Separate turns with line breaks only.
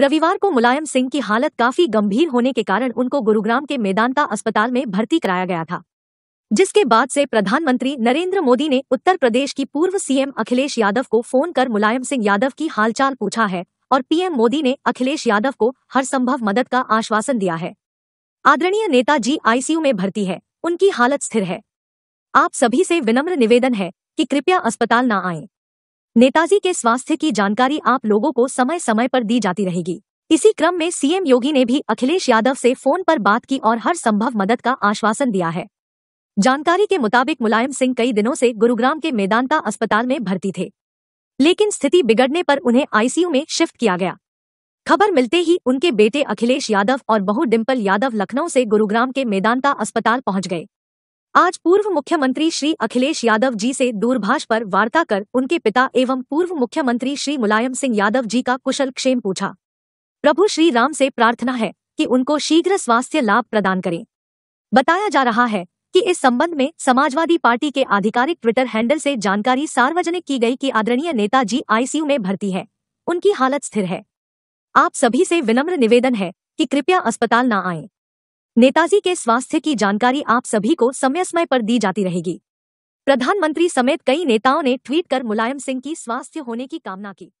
रविवार को मुलायम सिंह की हालत काफी गंभीर होने के कारण उनको गुरुग्राम के मेदांता अस्पताल में भर्ती कराया गया था जिसके बाद से प्रधानमंत्री नरेंद्र मोदी ने उत्तर प्रदेश की पूर्व सीएम अखिलेश यादव को फोन कर मुलायम सिंह यादव की हालचाल पूछा है और पीएम मोदी ने अखिलेश यादव को हर संभव मदद का आश्वासन दिया है आदरणीय नेता जी आईसीयू में भर्ती है उनकी हालत स्थिर है आप सभी से विनम्र निवेदन है कि कृपया अस्पताल न आएं। नेताजी के स्वास्थ्य की जानकारी आप लोगों को समय समय पर दी जाती रहेगी इसी क्रम में सीएम योगी ने भी अखिलेश यादव से फोन पर बात की और हर संभव मदद का आश्वासन दिया है जानकारी के मुताबिक मुलायम सिंह कई दिनों से गुरुग्राम के मेदांता अस्पताल में भर्ती थे लेकिन स्थिति बिगड़ने पर उन्हें आईसीयू में शिफ्ट किया गया खबर मिलते ही उनके बेटे अखिलेश यादव और बहू डिम्पल यादव लखनऊ से गुरुग्राम के मेदांता अस्पताल पहुंच गए आज पूर्व मुख्यमंत्री श्री अखिलेश यादव जी से दूरभाष पर वार्ता कर उनके पिता एवं पूर्व मुख्यमंत्री श्री मुलायम सिंह यादव जी का कुशल क्षेम पूछा प्रभु श्री राम से प्रार्थना है कि उनको शीघ्र स्वास्थ्य लाभ प्रदान करें बताया जा रहा है कि इस संबंध में समाजवादी पार्टी के आधिकारिक ट्विटर हैंडल से जानकारी सार्वजनिक की गई कि आदरणीय नेता जी आईसीयू में भर्ती है उनकी हालत स्थिर है आप सभी से विनम्र निवेदन है कि कृपया अस्पताल न आएं। नेताजी के स्वास्थ्य की जानकारी आप सभी को समय समय पर दी जाती रहेगी प्रधानमंत्री समेत कई नेताओं ने ट्वीट कर मुलायम सिंह की स्वास्थ्य होने की कामना की